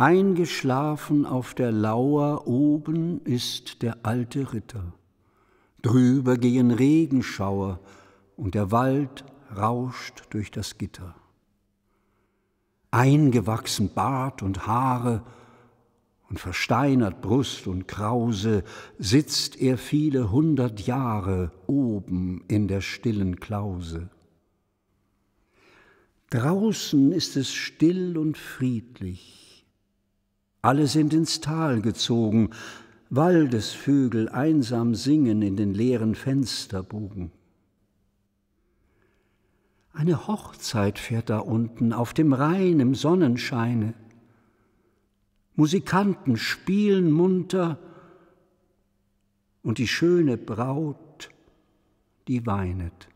Eingeschlafen auf der Lauer oben ist der alte Ritter. Drüber gehen Regenschauer und der Wald rauscht durch das Gitter. Eingewachsen Bart und Haare und versteinert Brust und Krause sitzt er viele hundert Jahre oben in der stillen Klause. Draußen ist es still und friedlich, alle sind ins Tal gezogen, Waldesvögel einsam singen in den leeren Fensterbogen. Eine Hochzeit fährt da unten auf dem Rhein im Sonnenscheine. Musikanten spielen munter und die schöne Braut, die weinet.